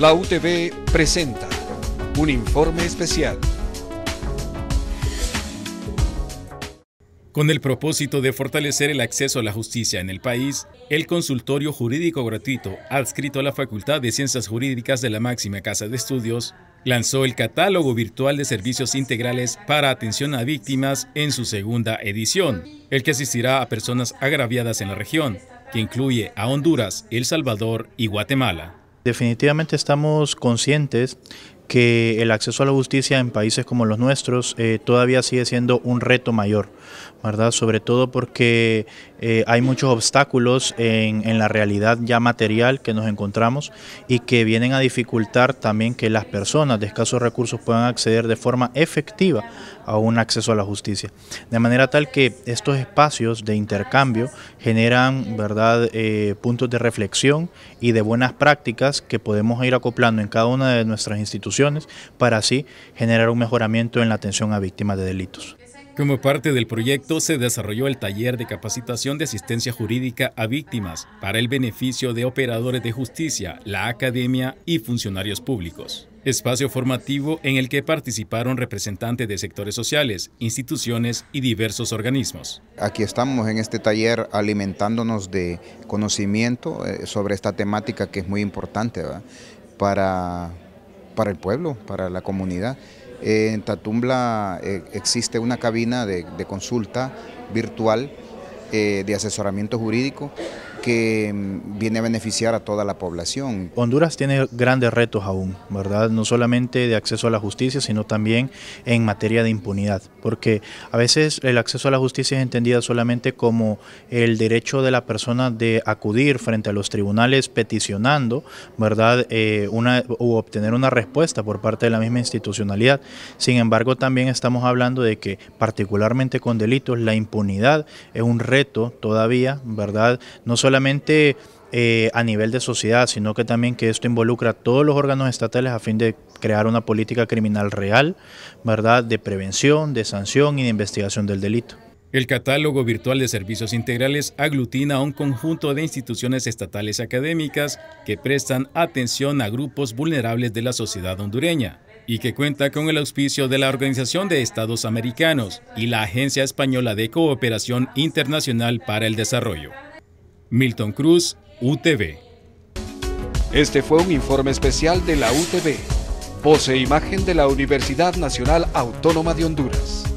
La UTV presenta un informe especial. Con el propósito de fortalecer el acceso a la justicia en el país, el consultorio jurídico gratuito adscrito a la Facultad de Ciencias Jurídicas de la máxima casa de estudios lanzó el catálogo virtual de servicios integrales para atención a víctimas en su segunda edición, el que asistirá a personas agraviadas en la región, que incluye a Honduras, El Salvador y Guatemala definitivamente estamos conscientes que el acceso a la justicia en países como los nuestros eh, todavía sigue siendo un reto mayor, ¿verdad? Sobre todo porque eh, hay muchos obstáculos en, la realidad ya material que nos encontramos y que vienen a dificultar también que las personas de escasos recursos puedan acceder de forma efectiva a un acceso a la justicia. De manera tal que estos espacios de intercambio generan, ¿verdad?, eh, puntos de reflexión y de buenas prácticas que podemos ir acoplando en cada una de nuestras instituciones para así generar un mejoramiento en la atención a víctimas de delitos. Como parte del proyecto se desarrolló el taller de capacitación de asistencia jurídica a víctimas para el beneficio de operadores de justicia, la academia y funcionarios públicos. Espacio formativo en el que participaron representantes de sectores sociales, instituciones y diversos organismos. Aquí estamos en este taller alimentándonos de conocimiento eh, sobre esta temática que es muy importante para para el pueblo, para la comunidad. Eh, en Tatumbla eh, existe una cabina de, consulta virtual eh, de asesoramiento jurídico que mm, viene a beneficiar a toda la población. Honduras tiene grandes retos aún, ¿verdad? No solamente de acceso a la justicia, sino también en materia de impunidad, porque a veces el acceso a la justicia es entendido solamente como el derecho de la persona de acudir frente a los tribunales peticionando, ¿verdad? Eh, una, o obtener una respuesta por parte de la misma institucionalidad. Sin embargo, también estamos hablando de que, particularmente con delitos, la impunidad es un reto todavía, ¿verdad? No solo solamente eh, a nivel de sociedad, sino que también que esto involucra a todos los órganos estatales a fin de crear una política criminal real, ¿verdad?, de prevención, de sanción y de investigación del delito. El catálogo virtual de servicios integrales aglutina a un conjunto de instituciones estatales académicas que prestan atención a grupos vulnerables de la sociedad hondureña y que cuenta con el auspicio de la Organización de Estados Americanos y la Agencia Española de Cooperación Internacional para el Desarrollo. Milton Cruz, UTV. Este fue un informe especial de la UTV, pose imagen de la Universidad Nacional Autónoma de Honduras.